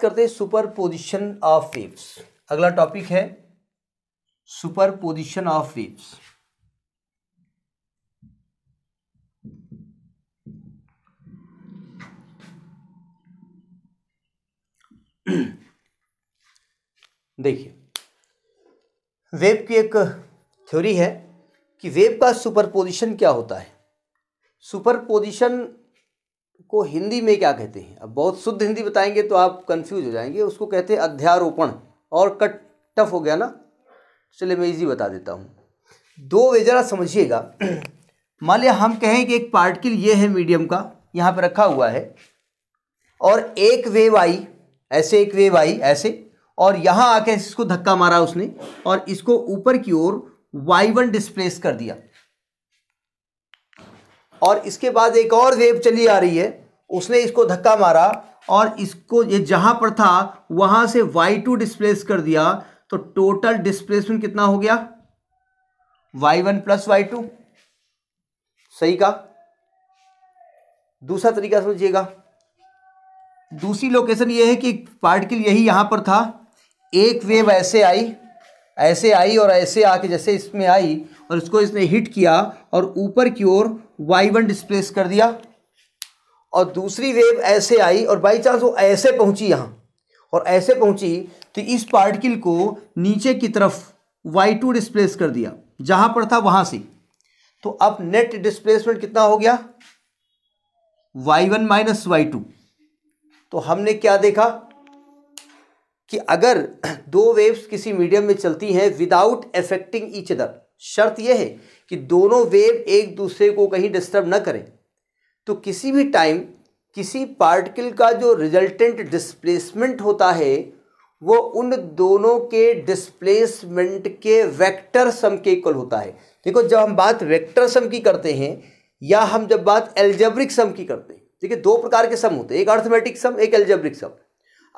करते हैं super position of waves अगला टॉपिक है सुपर पोजिशन ऑफ वेव्स देखिए वेव की एक थ्योरी है कि वेव का सुपरपोजिशन क्या होता है सुपरपोजिशन को हिंदी में क्या कहते हैं अब बहुत शुद्ध हिंदी बताएंगे तो आप कंफ्यूज हो जाएंगे उसको कहते हैं अध्यारोपण और कट टफ हो गया ना चलिए मैं इजी बता देता हूँ दो वे जरा समझिएगा मान लिया हम कहें कि एक पार्टिकल ये है मीडियम का यहाँ पर रखा हुआ है और एक वेव आई ऐसे एक वेव आई ऐसे और यहाँ आके इसको धक्का मारा उसने और इसको ऊपर की ओर वाई वन डिस्प्लेस कर दिया और इसके बाद एक और वेव चली आ रही है उसने इसको धक्का मारा और इसको ये जहाँ पर था वहाँ से वाई टू डिस्प्लेस कर दिया तो टोटल डिस्प्लेसमेंट कितना हो गया Y one plus Y two सही का दूसरा तरीका समझिएगा दूसरी लोकेशन ये है कि पार्टिकल यही यहाँ पर था एक वेव ऐसे आई ऐसे आई और ऐसे आके जैसे इसमें आई और इसको इसने हिट किया और ऊपर की ओर वाई वन डिस्प्लेस कर दिया और दूसरी वेव ऐसे आई और बाई चांस वो ऐसे पहुंची यहाँ और ऐसे पहुंची तो इस पार्टिकल को नीचे की तरफ वाई टू डिस्प्लेस कर दिया जहाँ पर था वहाँ से तो अब नेट डिस्प्लेसमेंट कितना हो गया Y one minus Y two तो हमने क्या देखा कि अगर दो वेव्स किसी मीडियम में चलती हैं विदाउट एफेक्टिंग ईच अदर शर्त यह है कि दोनों वेव एक दूसरे को कहीं डिस्टर्ब न करें तो किसी भी टाइम किसी पार्टिकल का जो रिजल्टेंट डिस्प्लेसमेंट होता है वो उन दोनों के डिस्प्लेसमेंट के वेक्टर सम के इक्वल होता है देखो जब हम बात वेक्टर सम की करते हैं या हम जब बात एल्जेब्रिक सम की करते हैं देखिए दो प्रकार के सम होते हैं एक अर्थमेटिक सम एक एल्जेब्रिक सम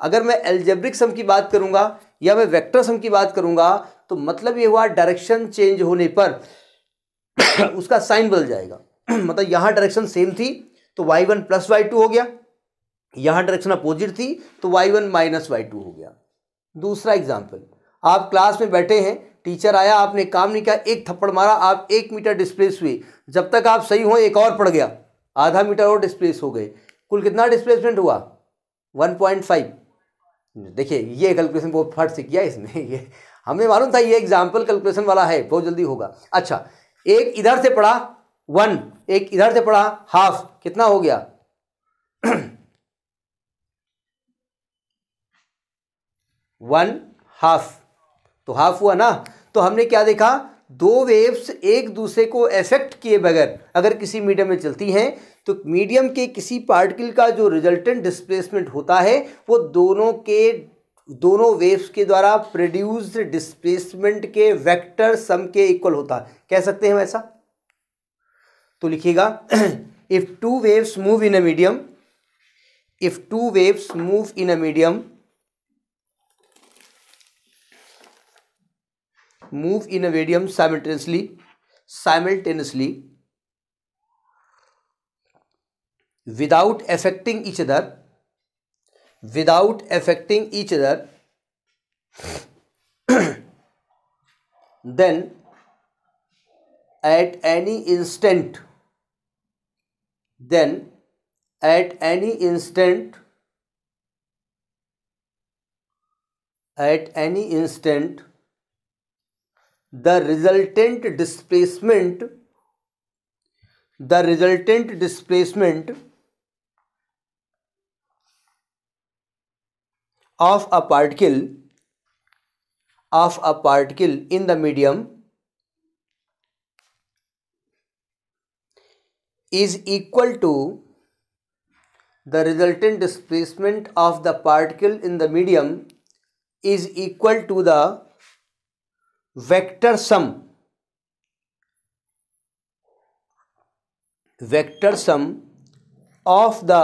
अगर मैं एल्जेब्रिक सम की बात करूंगा या मैं वेक्टर सम की बात करूंगा तो मतलब ये हुआ डायरेक्शन चेंज होने पर उसका साइन बदल जाएगा मतलब यहाँ डायरेक्शन सेम थी तो Y one plus Y two हो गया यहाँ डायरेक्शन अपोजिट थी तो Y one minus Y two हो गया दूसरा एग्जाम्पल आप क्लास में बैठे हैं टीचर आया आपने काम नहीं किया एक थप्पड़ मारा आप एक मीटर डिस्प्लेस हुए जब तक आप सही हो एक और पड़ गया आधा मीटर और डिस्प्लेस हो गए कुल कितना डिस्प्लेसमेंट हुआ वन पॉइंट फाइव देखिए ये कैलकुलेशन बहुत फट से किया इसने ये हमें मालूम था ये एग्जाम्पल कैलकुलेशन वाला है बहुत जल्दी होगा अच्छा एक इधर से पढ़ा वन एक इधर से पढ़ा हाफ कितना हो गया वन हाफ तो हाफ हुआ ना तो हमने क्या देखा दो वेव्स एक दूसरे को एफेक्ट किए बगैर अगर किसी मीडियम में चलती हैं तो मीडियम के किसी पार्टिकल का जो रिजल्टेंट डिस्प्लेसमेंट होता है वो दोनों के दोनों वेव्स के द्वारा प्रोड्यूस्ड डिस्प्लेसमेंट के वेक्टर सम के इक्वल होता है कह सकते हैं हम ऐसा तो लिखिएगा if two waves move in a medium if two waves move in a medium move in a medium simultaneously simultaneously without affecting each other without affecting each other then at any instant then at any instant at any instant the resultant displacement the resultant displacement of a particle of a particle in the medium is equal to the resultant displacement of the particle in the medium is equal to the vector sum vector sum of the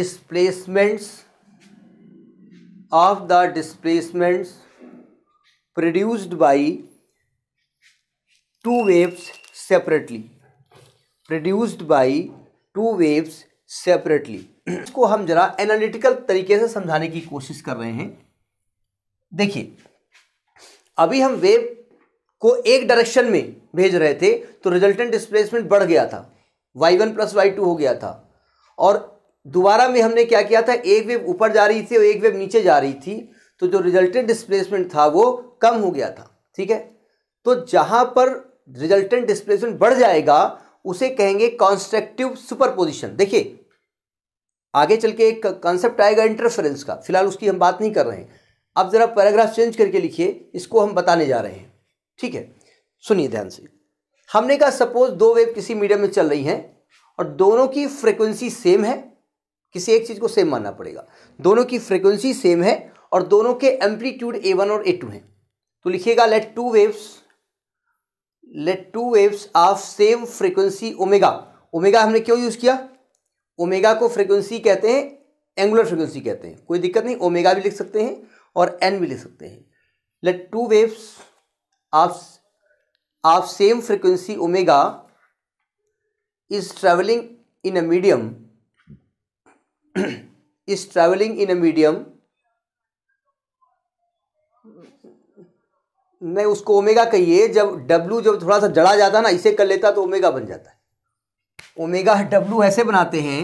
displacements of the displacements produced by two waves separately produced by two waves separately इसको हम जरा analytical तरीके से समझाने की कोशिश कर रहे हैं देखिए अभी हम वेव को एक डायरेक्शन में भेज रहे थे तो रिजल्टेंट डिस्प्लेसमेंट बढ़ गया था y1 वन प्लस वाई हो गया था और दोबारा में हमने क्या किया था एक वेव ऊपर जा रही थी और एक वेव नीचे जा रही थी तो जो रिजल्टेंट डिस्प्लेसमेंट था वो कम हो गया था ठीक है तो जहाँ पर रिजल्टेंट डिस्प्लेसमेंट बढ़ जाएगा उसे कहेंगे कॉन्स्ट्रक्टिव सुपरपोजिशन देखिए आगे चल के एक कॉन्सेप्ट आएगा इंटरफेरेंस का फिलहाल उसकी हम बात नहीं कर रहे हैं अब ज़रा पैराग्राफ चेंज करके लिखिए इसको हम बताने जा रहे हैं ठीक है सुनिए ध्यान से हमने कहा सपोज दो वेव किसी मीडियम में चल रही हैं और दोनों की फ्रीक्वेंसी सेम है किसी एक चीज़ को सेम मानना पड़ेगा दोनों की फ्रिक्वेंसी सेम है और दोनों के एम्पलीट्यूड ए वन और ए टू हैं तो लिखिएगा let two waves let two waves of same frequency omega omega हमने क्यों यूज़ किया ओमेगा को फ्रिक्वेंसी कहते हैं एंगुलर फ्रिक्वेंसी कहते हैं कोई दिक्कत नहीं ओमेगा भी लिख सकते हैं और एन भी लिख सकते हैं let two waves of of same frequency omega is travelling in a medium is traveling in a medium नहीं उसको ओमेगा कहिए जब डब्लू जब थोड़ा सा जड़ा जाता है ना इसे कर लेता तो ओमेगा बन जाता है ओमेगा डब्लू ऐसे बनाते हैं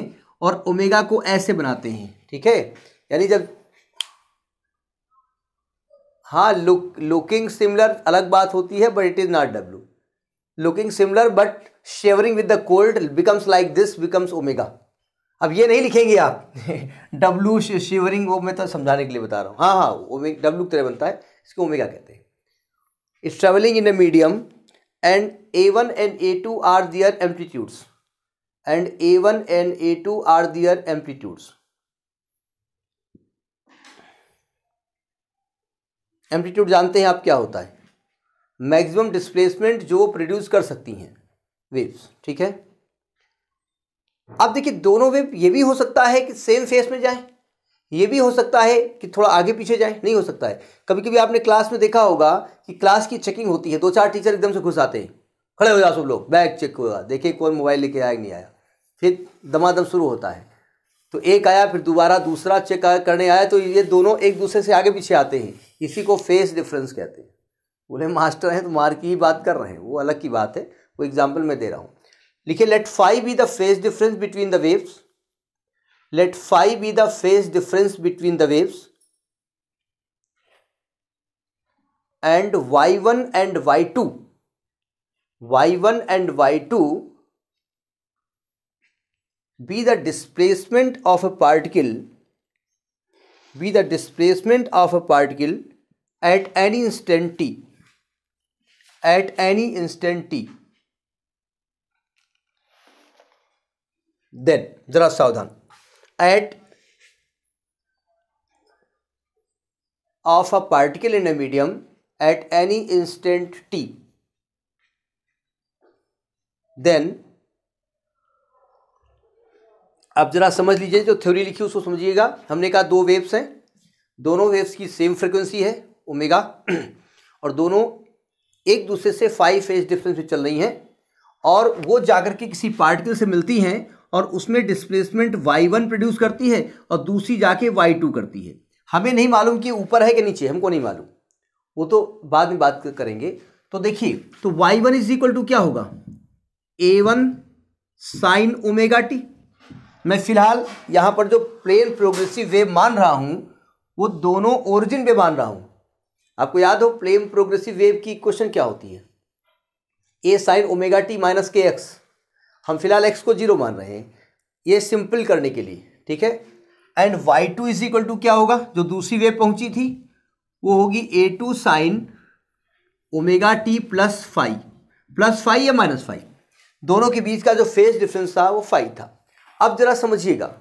और ओमेगा को ऐसे बनाते हैं ठीक है यानी जब हाँ लुक लुकिंग सिमिलर अलग बात होती है but it is not W looking similar but shivering with the cold becomes like this becomes omega अब ये नहीं लिखेंगे आप डब्लू शिवरिंग वो मैं तो समझाने के लिए बता रहा हूँ हाँ हाँ ओमेग डब्लू तरह बनता है इसको ओमेगा कहते हैं it's travelling in a medium and A one and A two are their amplitudes and A one and A two are their amplitudes amplitude जानते हैं आप क्या होता है मैक्सिमम डिस्प्लेसमेंट जो प्रोड्यूस कर सकती हैं वेव्स ठीक है अब देखिए दोनों वेव ये भी हो सकता है कि सेम फेस में जाए ये भी हो सकता है कि थोड़ा आगे पीछे जाए नहीं हो सकता है कभी कभी आपने क्लास में देखा होगा कि क्लास की चेकिंग होती है दो चार टीचर एकदम से घुस आते हैं खड़े हो जाओ सब लोग बैग चेक होगा देखिए कौन मोबाइल लेके आया नहीं आया फिर दमादम शुरू होता है तो एक आया फिर दोबारा दूसरा चेक करने आया तो ये दोनों एक दूसरे से आगे पीछे आते हैं इसी को फेस डिफरेंस कहते हैं बोले मास्टर हैं तो मार की ही बात कर रहे हैं वो अलग की बात है वो एग्जाम्पल मैं दे रहा हूँ लिखिए let phi be the phase difference between the waves let phi be the phase difference between the waves and y1 and y2 y1 and y2 be the displacement of a particle be the displacement of a particle at any instant t at any instant t then जरा सावधान at of a particle in a medium at any instant T then अब जरा समझ लीजिए जो theory लिखी उसको समझिएगा हमने कहा दो वेव्स हैं दोनों वेव्स की सेम फ्रिक्वेंसी है ओमेगा और दोनों एक दूसरे से फाइव फेज डिफरेंस में चल रही हैं और वो जाकर के किसी पार्टिकल से मिलती हैं और उसमें डिस्प्लेसमेंट वाई वन प्रोड्यूस करती है और दूसरी जाके वाई टू करती है हमें नहीं मालूम कि ऊपर है कि नीचे हमको नहीं मालूम वो तो बाद में बात करेंगे तो देखिए तो Y one is equal to क्या होगा A one sine omega T मैं फिलहाल यहाँ पर जो प्लेन प्रोग्रेसिव वेव मान रहा हूँ वो दोनों ओरिजिन पे मान रहा हूँ आपको याद हो प्लेन प्रोग्रेसिव वेव की क्वेश्चन क्या होती है A sine omega T minus K X हम फिलहाल एक्स को जीरो मान रहे हैं ये सिंपल करने के लिए ठीक है and Y two is equal to क्या होगा जो दूसरी वेव पहुंची थी वो होगी A two sine omega T plus phi plus phi या माइनस फाइव दोनों के बीच का जो फेज डिफरेंस था वो फाइव था अब जरा समझिएगा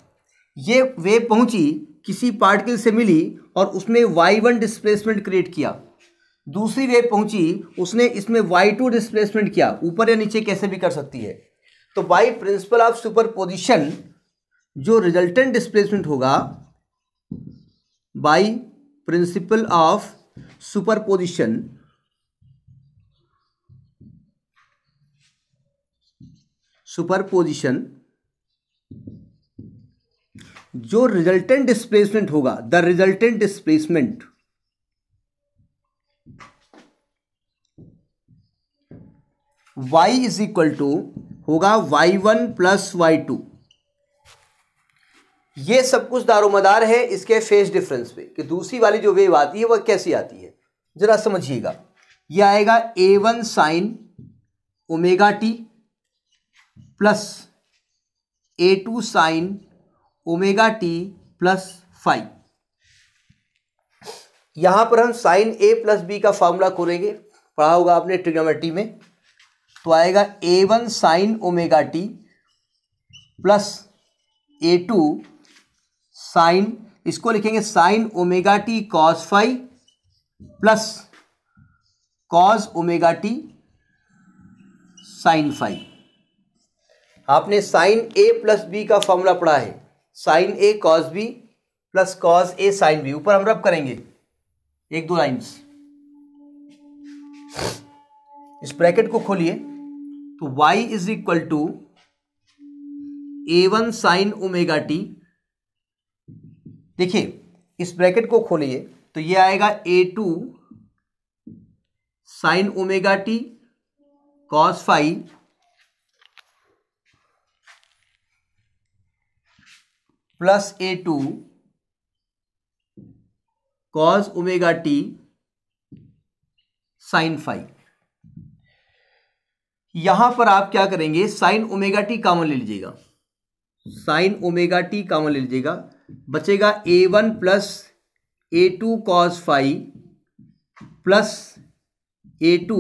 ये वेव पहुंची किसी पार्टिकल से मिली और उसमें वाई वन डिस्प्लेसमेंट क्रिएट किया दूसरी वेव पहुंची उसने इसमें वाई टू डिस्प्लेसमेंट किया ऊपर या नीचे कैसे भी कर सकती है तो बाई प्रिंसिपल ऑफ सुपरपोजिशन जो रिजल्टेंट डिस्प्लेसमेंट होगा by principle of superposition superposition जो रिजल्टेंट डिस्प्लेसमेंट होगा the resultant displacement y is equal to होगा Y one plus Y two ये सब कुछ दारोमदार है इसके फेज डिफरेंस पे कि दूसरी वाली जो वेव आती है वह कैसी आती है जरा समझिएगा ये आएगा A one sine omega T plus A two sine omega T plus phi यहां पर हम साइन ए प्लस बी का फॉर्मूला खोलेंगे पढ़ा होगा आपने ट्रिग्नोमेट्री में तो आएगा A one sine omega T plus A two sine इसको लिखेंगे sine omega T cos phi plus cos omega T sine phi आपने साइन ए प्लस बी का फॉर्मूला पढ़ा है sine A cos B plus cos A sine B ऊपर हम रब करेंगे एक दो लाइंस इस ब्रैकेट को खोलिए तो y is equal to A one sine omega T देखिए इस ब्रैकेट को खोलिए तो ये आएगा A two sine omega T cos phi plus A two cos omega T sine phi यहां पर आप क्या करेंगे साइन ओमेगा टी कॉमन ले लीजिएगा साइन ओमेगा टी कॉमन ले लीजिएगा बचेगा A one plus A two cos phi plus A two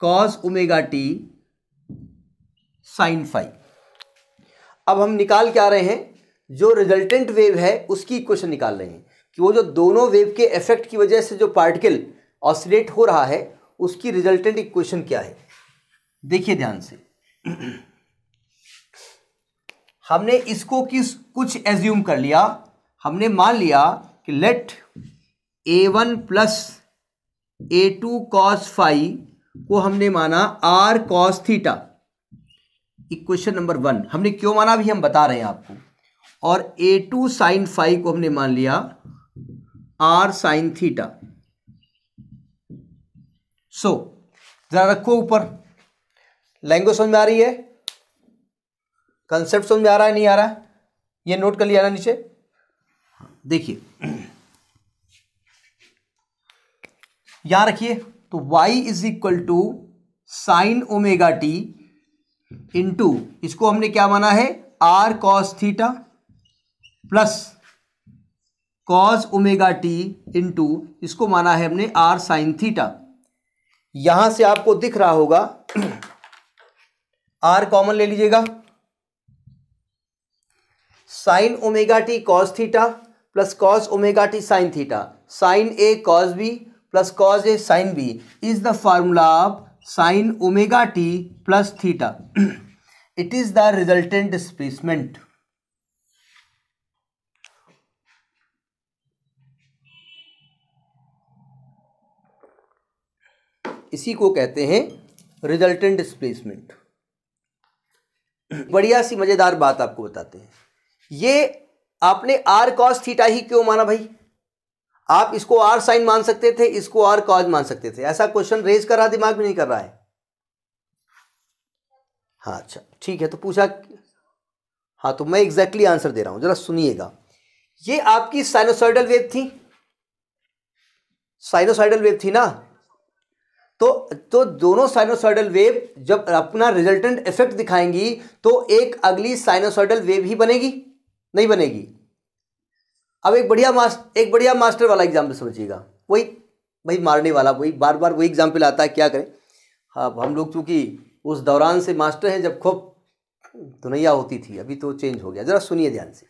cos omega T sine phi अब हम निकाल के आ रहे हैं जो रिजल्टेंट वेव है उसकी इक्वेशन निकाल रहे हैं कि वो जो दोनों वेव के इफेक्ट की वजह से जो पार्टिकल ऑसिलेट हो रहा है उसकी रिजल्टेंट इक्वेशन क्या है देखिए ध्यान से हमने इसको किस कुछ एज्यूम कर लिया हमने मान लिया कि let A one plus A two cos phi को हमने माना R cos theta equation number one हमने क्यों माना अभी हम बता रहे हैं आपको और ए टू साइन फाइव को हमने मान लिया R sine theta so so, जरा रखो ऊपर लैंग्वेज समझ में आ रही है कंसेप्ट समझ में आ रहा है नहीं आ रहा ये नोट कर लिया ना नीचे देखिए यहां रखिए तो y is equal to sine omega T into इसको हमने क्या माना है r cos theta plus cos omega T into इसको माना है हमने r साइन थीटा यहां से आपको दिख रहा होगा आर कॉमन ले लीजिएगा sine omega T cos theta plus cos omega T sine theta sine A cos B plus cos A sine B is the formula of sine omega T plus theta it is the resultant displacement इसी को कहते हैं resultant displacement बढ़िया सी मज़ेदार बात आपको बताते हैं ये आपने आर कॉस थीटा ही क्यों माना भाई आप इसको आर साइन मान सकते थे इसको आर कॉज मान सकते थे ऐसा क्वेश्चन रेज कर रहा दिमाग में नहीं कर रहा है हाँ अच्छा ठीक है तो पूछा हाँ तो मैं एग्जैक्टली आंसर दे रहा हूं जरा सुनिएगा ये आपकी साइनोसाइडल वेव थी साइनोसाइडल वेव थी ना तो तो दोनों साइनोसॉइडल वेव जब अपना रिजल्टेंट इफेक्ट दिखाएंगी तो एक अगली साइनोसॉइडल वेव ही बनेगी नहीं बनेगी अब एक बढ़िया मास्टर एक बढ़िया मास्टर वाला एग्जाम्पल समझिएगा वही भाई मारने वाला वही बार बार वही एग्जाम्पल आता है क्या करें हाँ हम लोग चूंकि उस दौरान से मास्टर हैं जब खूब धुनैया होती थी अभी तो चेंज हो गया ज़रा सुनिए ध्यान से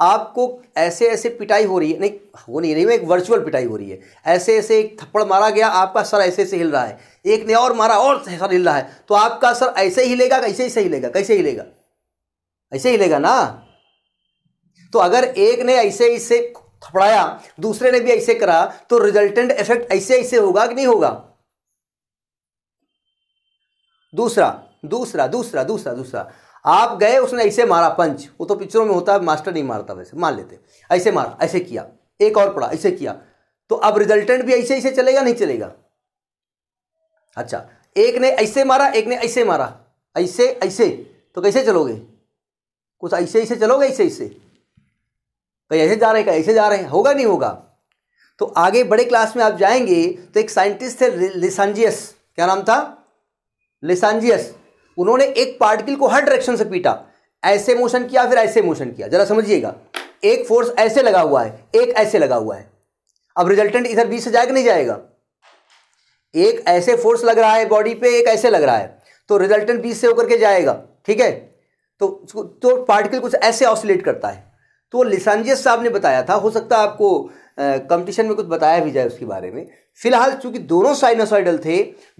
आपको ऐसे ऐसे पिटाई हो रही है नहीं वो नहीं रही है एक वर्चुअल पिटाई हो रही है ऐसे ऐसे एक थप्पड़ मारा गया आपका सर ऐसे ऐसे हिल रहा है एक ने और मारा और सर हिल रहा है तो आपका सर ऐसे ही हिलेगा कैसे ऐसे हिलेगा कैसे हिलेगा ऐसे हिलेगा ना तो अगर एक ने ऐसे ऐसे थपड़ाया दूसरे ने भी ऐसे करा तो रिजल्टेंट इफेक्ट ऐसे ऐसे होगा कि नहीं होगा दूसरा दूसरा दूसरा दूसरा दूसरा आप गए उसने ऐसे मारा पंच वो तो पिक्चरों में होता है मास्टर नहीं मारता वैसे मान लेते ऐसे मारा ऐसे किया एक और पड़ा ऐसे किया तो अब रिजल्टेंट भी ऐसे ऐसे चलेगा नहीं चलेगा अच्छा एक ने ऐसे मारा एक ने ऐसे मारा ऐसे ऐसे तो कैसे चलोगे कुछ ऐसे ऐसे चलोगे ऐसे ऐसे कहीं ऐसे जा रहे कहीं ऐसे जा रहे हैं होगा नहीं होगा तो आगे बड़े क्लास में आप जाएंगे तो एक साइंटिस्ट थे लिसानजियस क्या नाम था लिसानजियस उन्होंने एक पार्टिकल को हर डायरेक्शन से पीटा ऐसे मोशन किया फिर ऐसे मोशन किया जरा समझिएगा एक फोर्स ऐसे लगा हुआ है एक ऐसे लगा हुआ है अब रिजल्टेंट इधर बीच से जाएगा नहीं जाएगा एक ऐसे फोर्स लग रहा है बॉडी पे एक ऐसे लग रहा है तो रिजल्टेंट बीच से होकर के जाएगा ठीक है तो तो पार्टिकल कुछ ऐसे ऑसिलेट करता है तो लिसानजियस साहब ने बताया था हो सकता है आपको कंपटीशन में कुछ बताया भी जाए उसके बारे में फिलहाल चूंकि दोनों साइनोसॉइडल थे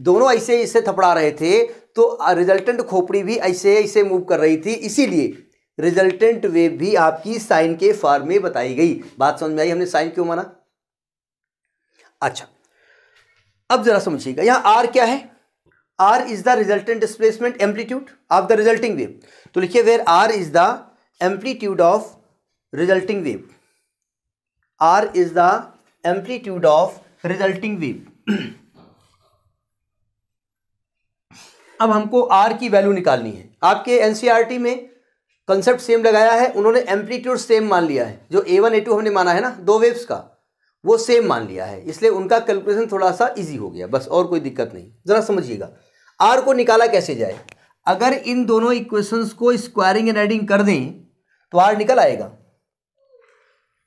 दोनों ऐसे ऐसे थपड़ा रहे थे तो रिजल्टेंट खोपड़ी भी ऐसे ऐसे मूव कर रही थी इसीलिए रिजल्टेंट वेव भी आपकी साइन के फॉर्म में बताई गई बात समझ में आई हमने साइन क्यों माना अच्छा अब जरा समझिएगा यहां आर क्या है R is the resultant displacement amplitude of the resulting wave तो लिखिए where R is the amplitude of resulting wave R is the amplitude of resulting wave अब हमको आर की वैल्यू निकालनी है आपके एनसीईआरटी e में कंसेप्ट सेम लगाया है उन्होंने एम्पलीट्यूड सेम मान लिया है जो ए वन ए टू हमने माना है ना दो वेव्स का वो सेम मान लिया है इसलिए उनका कैलकुलेशन थोड़ा सा इजी हो गया बस और कोई दिक्कत नहीं ज़रा समझिएगा आर को निकाला कैसे जाए अगर इन दोनों इक्वेशंस को स्क्वायरिंग एंड एडिंग कर दें तो आर निकल आएगा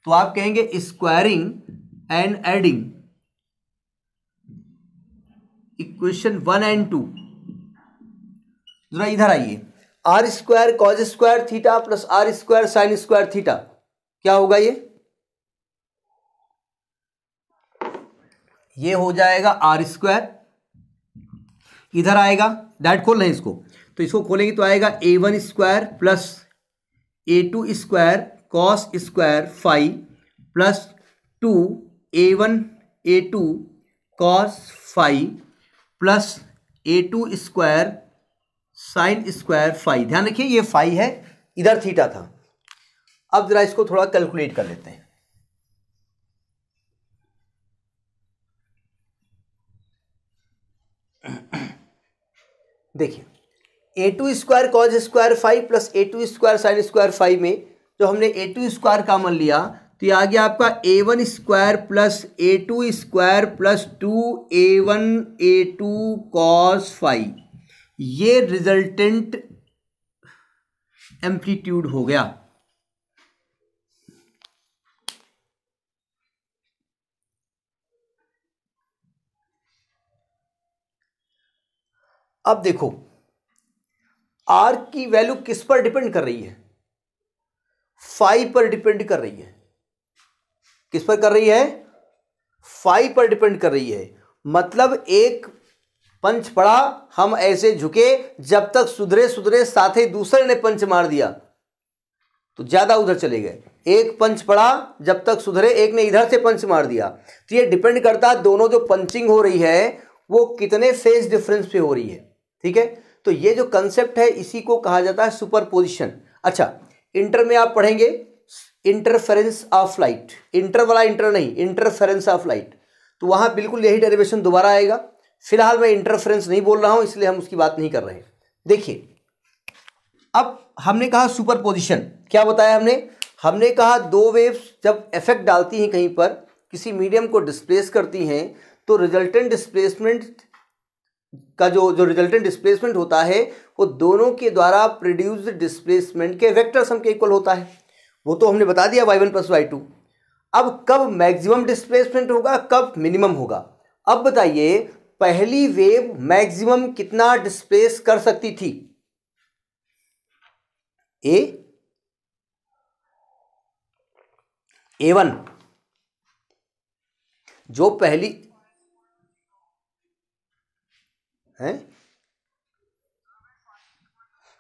तो आप कहेंगे squaring and adding equation one and two जरा इधर आइए R square cos square theta plus R square sine square theta क्या होगा ये ये हो जाएगा आर स्क्वायर इधर आएगा डैट खोल रहे इसको तो इसको खोलेंगे तो आएगा A one square plus A two square cos square phi plus two A one A two cos phi plus A two square sine square phi ध्यान रखिए ये फाइव है इधर थीटा था अब ज़रा इसको थोड़ा कैलकुलेट कर लेते हैं देखिए A two square cos square phi plus A two square sine square phi में तो हमने ए टू स्क्वायर मन लिया तो ये आ गया आपका A one square plus A two square plus two A one A two cos phi ये रिजल्टेंट एम्पलीट्यूड हो गया अब देखो आर की वैल्यू किस पर डिपेंड कर रही है फाइव पर डिपेंड कर रही है किस पर कर रही है फाइव पर डिपेंड कर रही है मतलब एक पंच पड़ा हम ऐसे झुके जब तक सुधरे सुधरे साथ ही दूसरे ने पंच मार दिया तो ज्यादा उधर चले गए एक पंच पड़ा जब तक सुधरे एक ने इधर से पंच मार दिया तो ये डिपेंड करता है दोनों जो पंचिंग हो रही है वो कितने फेज डिफरेंस पे हो रही है ठीक है तो ये जो कंसेप्ट है इसी को कहा जाता है सुपर पोजिशन अच्छा इंटर में आप पढ़ेंगे इंटरफेरेंस ऑफ लाइट इंटर वाला इंटर नहीं इंटरफेरेंस ऑफ लाइट तो वहाँ बिल्कुल यही डेरिवेशन दोबारा आएगा फिलहाल मैं इंटरफेरेंस नहीं बोल रहा हूँ इसलिए हम उसकी बात नहीं कर रहे हैं देखिए अब हमने कहा सुपर पोजिशन क्या बताया हमने हमने कहा दो वेव्स जब इफेक्ट डालती हैं कहीं पर किसी मीडियम को डिस्प्लेस करती हैं तो रिजल्टेंट डिस्प्लेसमेंट का जो जो रिजल्टेंट डिस्प्लेसमेंट होता है वो दोनों के द्वारा प्रोड्यूस डिस्प्लेसमेंट के वेक्टर सम के इक्वल होता है वो तो हमने बता दिया Y one plus Y two अब कब मैक्सिमम डिस्प्लेसमेंट होगा कब मिनिमम होगा अब बताइए पहली वेव मैक्सिमम कितना डिस्प्लेस कर सकती थी ए ए वन जो पहली हैं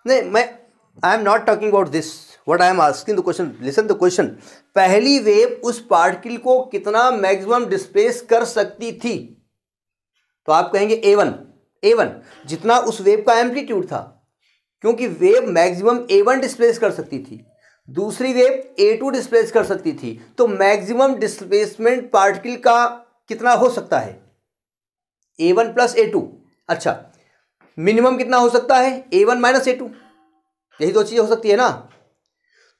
नहीं मैं I am not talking about this what I am asking the question listen the question पहली वेव उस पार्टिकल को कितना मैक्सिमम डिस्प्लेस कर सकती थी तो आप कहेंगे ए वन ए वन जितना उस वेव का एम्पलीट्यूड था क्योंकि wave maximum A one displace कर सकती थी दूसरी वेव ए टू डिस्प्लेस कर सकती थी तो मैक्सिमम डिस्प्लेसमेंट पार्टिकल का कितना हो सकता है A one plus A two अच्छा मिनिमम कितना हो सकता है A one minus A two यही दो चीज़ें हो सकती है ना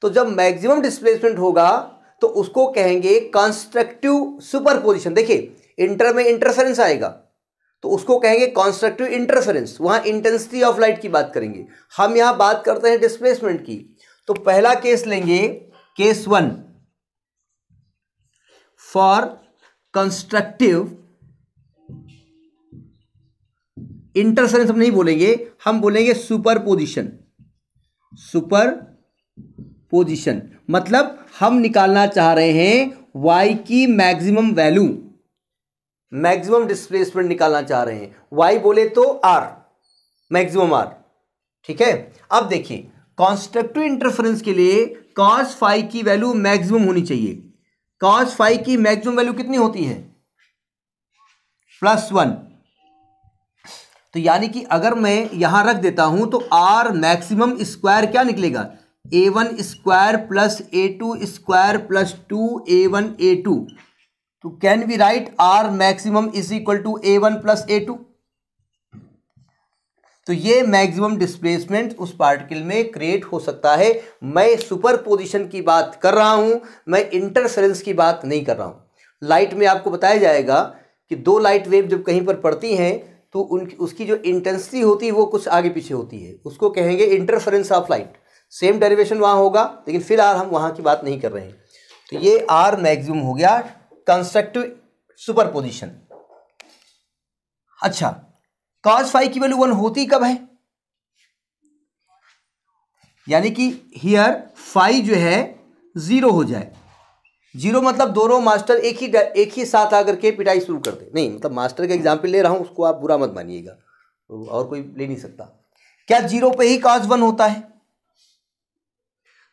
तो जब मैक्सिमम डिस्प्लेसमेंट होगा तो उसको कहेंगे कंस्ट्रक्टिव सुपरपोजिशन देखिए इंटर में इंटरफेरेंस आएगा तो उसको कहेंगे कॉन्स्ट्रक्टिव इंटरफेरेंस वहां इंटेंसिटी ऑफ लाइट की बात करेंगे हम यहां बात करते हैं डिस्प्लेसमेंट की तो पहला केस लेंगे case one for constructive interference हम नहीं बोलेंगे हम बोलेंगे सुपर पोजिशन सुपर पोजिशन मतलब हम निकालना चाह रहे हैं वाई की मैक्सिमम वैल्यू मैक्सिमम डिस्प्लेसमेंट निकालना चाह रहे हैं वाई बोले तो आर मैक्सिमम आर ठीक है अब देखिए कॉन्स्ट्रक्टिव इंटरफेरेंस के लिए कॉस phi की वैल्यू मैक्सिमम होनी चाहिए कॉस phi की मैक्सिमम वैल्यू कितनी होती है प्लस वन तो यानी कि अगर मैं यहाँ रख देता हूँ तो आर मैक्सिमम स्क्वायर क्या निकलेगा A one square plus A two square plus two A one A two तो can we write R maximum is equal to A one plus A two तो ये मैक्सिमम डिस्प्लेसमेंट उस particle में create हो सकता है मैं सुपर पोजिशन की बात कर रहा हूँ मैं इंटरफेरेंस की बात नहीं कर रहा हूँ लाइट में आपको बताया जाएगा कि दो लाइट वेव जब कहीं पर पड़ती हैं तो उनकी उसकी जो इंटेंसिटी होती है वो कुछ आगे पीछे होती है उसको कहेंगे interference of light same derivation वहाँ होगा लेकिन फिर आर हम वहाँ की बात नहीं कर रहे हैं तो ये आर मैक्सिमम हो गया कंस्ट्रक्टिव सुपर पोजिशन अच्छा कॉज फाइव की वैल्यू वन होती कब है यानी कि हियर फाइव जो है जीरो हो जाए जीरो मतलब दोनों मास्टर एक ही एक ही साथ आकर के पिटाई शुरू कर दे नहीं मतलब मास्टर का एग्जाम्पल ले रहा हूँ उसको आप बुरा मत मानिएगा तो और कोई ले नहीं सकता क्या जीरो पे ही कॉज वन होता है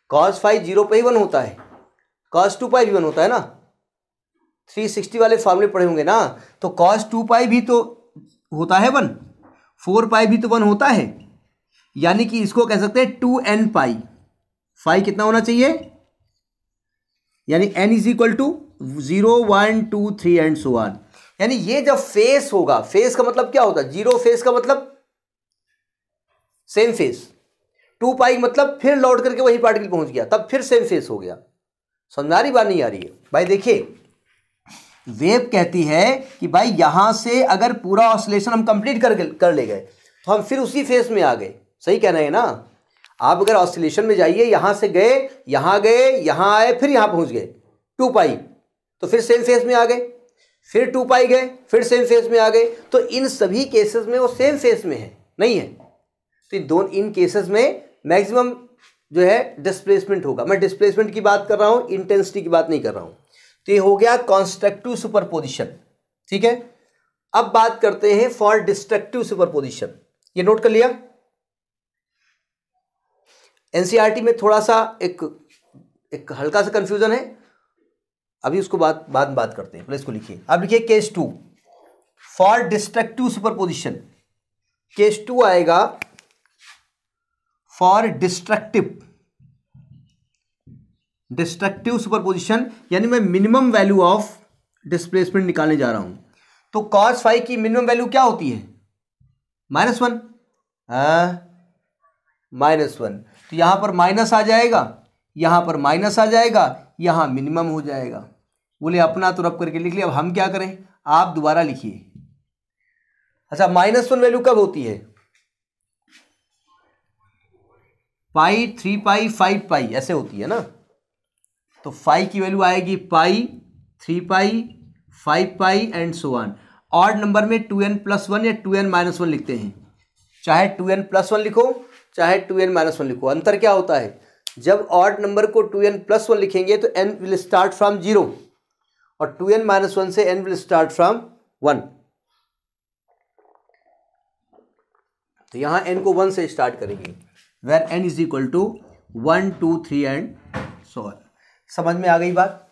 कॉज फाइव जीरो पे ही वन होता है कॉज टू पाई भी वन होता है ना थ्री सिक्सटी वाले फॉर्मूले पढ़े होंगे ना तो कॉज टू पाई भी तो होता है वन फोर पाई भी तो वन होता है यानी कि इसको कह सकते हैं टू एन पाई फाइव कितना होना चाहिए यानी N is equal to zero one two three and so on यानी ये जब फेस होगा फेस का मतलब क्या होता है जीरो फेस का मतलब सेम फेस टू पाई मतलब फिर लौट करके वही पार्टिकल पहुंच गया तब फिर सेम फेस हो गया समझा रही बात नहीं आ रही है भाई देखिए वेव कहती है कि भाई यहां से अगर पूरा ऑसोलेशन हम कंप्लीट कर कर ले गए तो हम फिर उसी फेस में आ गए सही कहना है ना आप अगर ऑसिलेशन में जाइए यहां से गए यहां गए यहां आए फिर यहां पहुंच गए टू पाई तो फिर सेम फेस में आ गए फिर टू पाई गए फिर सेम फेस में आ गए तो इन सभी केसेस में वो सेम फेस में है नहीं है तो इन दोनों इन केसेस में मैक्सिमम जो है डिस्प्लेसमेंट होगा मैं डिस्प्लेसमेंट की बात कर रहा हूँ इंटेंसिटी की बात नहीं कर रहा हूँ तो ये हो गया कॉन्स्ट्रक्टिव सुपरपोजिशन ठीक है अब बात करते हैं फॉर डिस्ट्रक्टिव पोजिशन ये नोट कर लिया एन में थोड़ा सा एक एक हल्का सा कन्फ्यूज़न है अभी उसको बात बाद में बात करते हैं पहले इसको लिखिए अब लिखिए case two for destructive superposition case two आएगा फॉर डिस्ट्रक्टिव डिस्ट्रक्टिव सुपरपोजिशन यानी मैं मिनिमम वैल्यू ऑफ डिस्प्लेसमेंट निकालने जा रहा हूं तो कॉस फाइव की मिनिमम वैल्यू क्या होती है माइनस वन माइनस वन तो यहाँ पर माइनस आ जाएगा यहाँ पर माइनस आ जाएगा यहाँ मिनिमम हो जाएगा बोले अपना तो रब करके लिख लिया अब हम क्या करें आप दोबारा लिखिए अच्छा माइनस वन वैल्यू कब होती है पाई थ्री पाई फाइव पाई ऐसे होती है ना तो फाइव की वैल्यू आएगी pi three pi five pi and so on odd number में टू एन प्लस वन या टू एन माइनस वन लिखते हैं चाहे टू एन प्लस वन लिखो चाहे टू एन माइनस वन लिखो अंतर क्या होता है जब ऑड नंबर को टू एन प्लस वन लिखेंगे तो N will start from zero और टू एन माइनस वन से N will start from one तो यहां एन को वन से स्टार्ट करेंगे where N is equal to one two three and so समझ में आ गई बात